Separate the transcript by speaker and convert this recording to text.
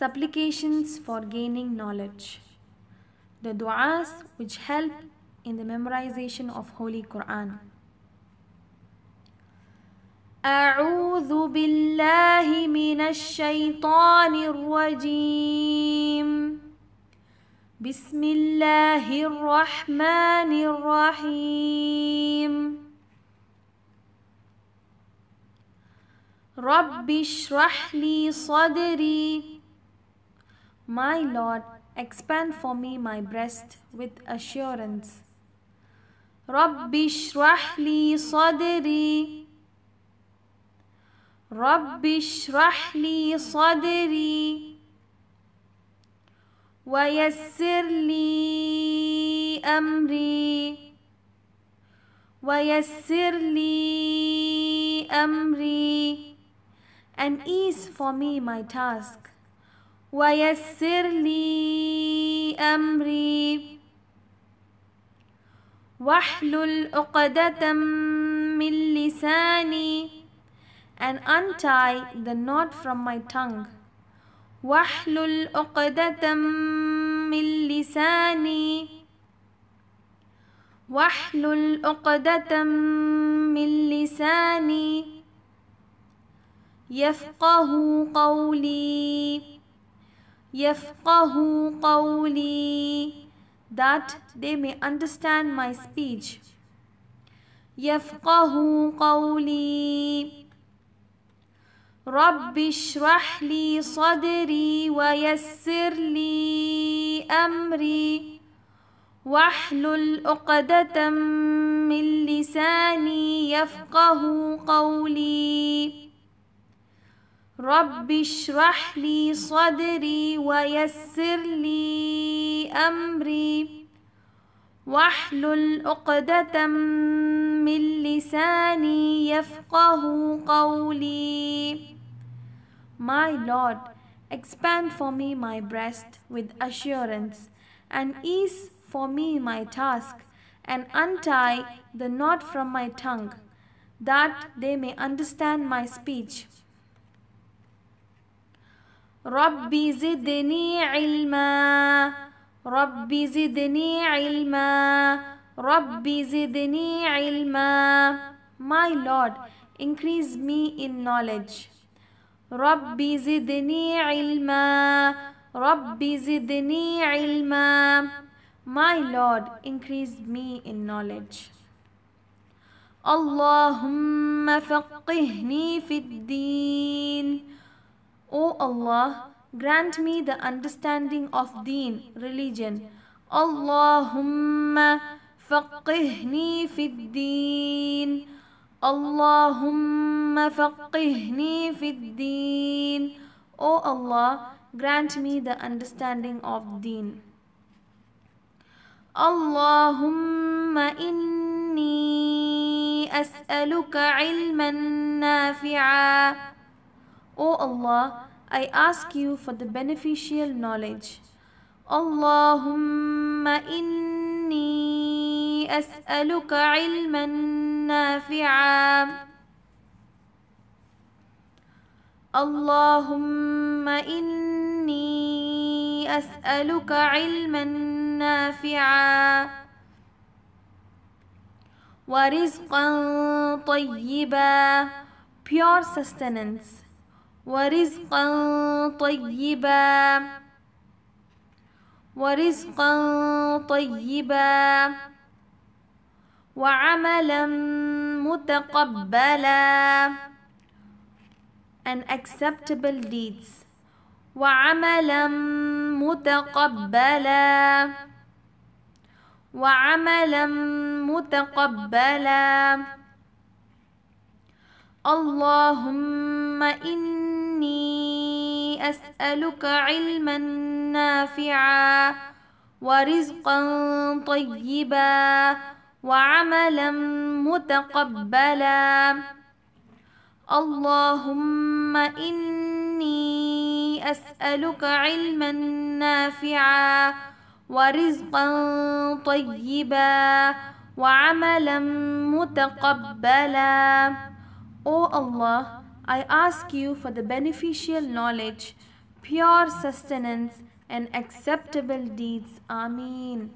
Speaker 1: supplications for gaining knowledge, the du'as which help in the memorization of Holy Quran. أعوذ بالله من الشيطان الرجيم بسم الله الرحمن الرحيم رب اشرح لي صدري My Lord, expand for me my breast with assurance. Rabbi shrah li sadri. Rabbi shrah li sadri. ويسر Amri أمري ويسر لي أمري and ease for me my task ويسر لي أمري واحلل عقدة من لساني and untie the knot from my tongue واحلل عقدة من لساني واحلل عقدة من لساني يفقه قولي يَفْقَهُ قولي that they may understand my speech يَفْقَهُ قولي رب اشرح لي صدري ويسر لي أمري واحلل عقدة من لساني يفقه قولي رب اشرح لي صدري ويسر لي أمري واحلل عقدة من لساني يفقه قولي My Lord, expand for me my breast with assurance and ease for me my task and untie the knot from my tongue that they may understand my speech. رب زدني علما رب زدني علما رب زدني علما My Lord increase me in knowledge رب زدني علما رب زدني علما My Lord increase me in knowledge اللهم فقهني في الدين O Allah, grant me the understanding of deen, religion. Allahumma faqihni fid deen. Allahumma faqihni fid deen. O Allah, grant me the understanding of deen. Allahumma inni as'aluka ilman nafi'a. O Allah, I ask you for the beneficial knowledge. Allahumma inni as'aluka ilman nafi'a. Allahumma inni as'aluka ilman nafi'a. ورزقا طيبا pure sustenance ورزقا طيبا ورزقا طيبا وعملا متقبلا an acceptable deeds وعملا متقبلا وعملا متقبلا اللهم إني أسألك علما نافعا ورزقا طيبا وعملا متقبلا اللهم إني أسألك علما نافعا ورزقا طيبا وعملا متقبلا او الله I ask you for the beneficial knowledge, pure sustenance, and acceptable deeds. Ameen.